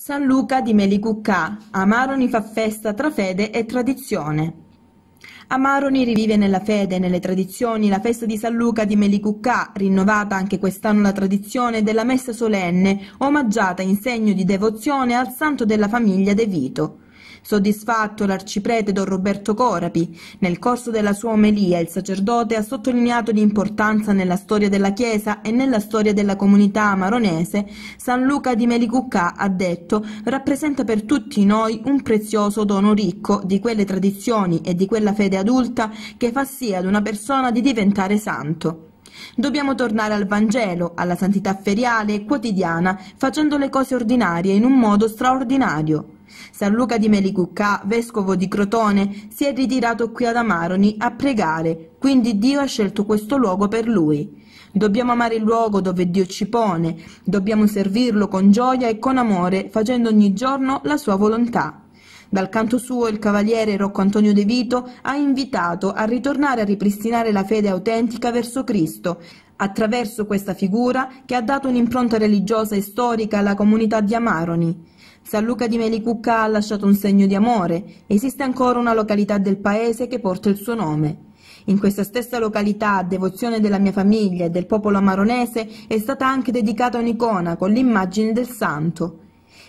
San Luca di Melicucca, Amaroni fa festa tra fede e tradizione. Amaroni rivive nella fede e nelle tradizioni la festa di San Luca di Melicucca, rinnovata anche quest'anno la tradizione della messa solenne, omaggiata in segno di devozione al santo della famiglia De Vito. Soddisfatto l'arciprete Don Roberto Corapi. Nel corso della sua omelia il sacerdote ha sottolineato l'importanza nella storia della Chiesa e nella storia della comunità maronese. San Luca di Melicucca ha detto, rappresenta per tutti noi un prezioso dono ricco di quelle tradizioni e di quella fede adulta che fa sì ad una persona di diventare santo. Dobbiamo tornare al Vangelo, alla santità feriale e quotidiana, facendo le cose ordinarie in un modo straordinario. San Luca di Melicucca, vescovo di Crotone, si è ritirato qui ad Amaroni a pregare, quindi Dio ha scelto questo luogo per lui. Dobbiamo amare il luogo dove Dio ci pone, dobbiamo servirlo con gioia e con amore, facendo ogni giorno la sua volontà. Dal canto suo il cavaliere Rocco Antonio De Vito ha invitato a ritornare a ripristinare la fede autentica verso Cristo, attraverso questa figura che ha dato un'impronta religiosa e storica alla comunità di Amaroni. San Luca di Melicucca ha lasciato un segno di amore, esiste ancora una località del paese che porta il suo nome. In questa stessa località, a devozione della mia famiglia e del popolo amaronese, è stata anche dedicata un'icona con l'immagine del santo.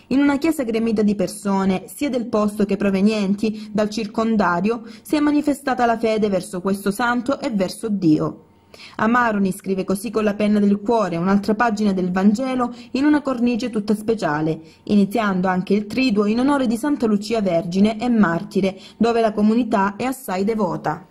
In una chiesa gremita di persone, sia del posto che provenienti dal circondario, si è manifestata la fede verso questo santo e verso Dio. Amaroni scrive così con la penna del cuore un'altra pagina del Vangelo in una cornice tutta speciale, iniziando anche il triduo in onore di Santa Lucia Vergine e Martire, dove la comunità è assai devota.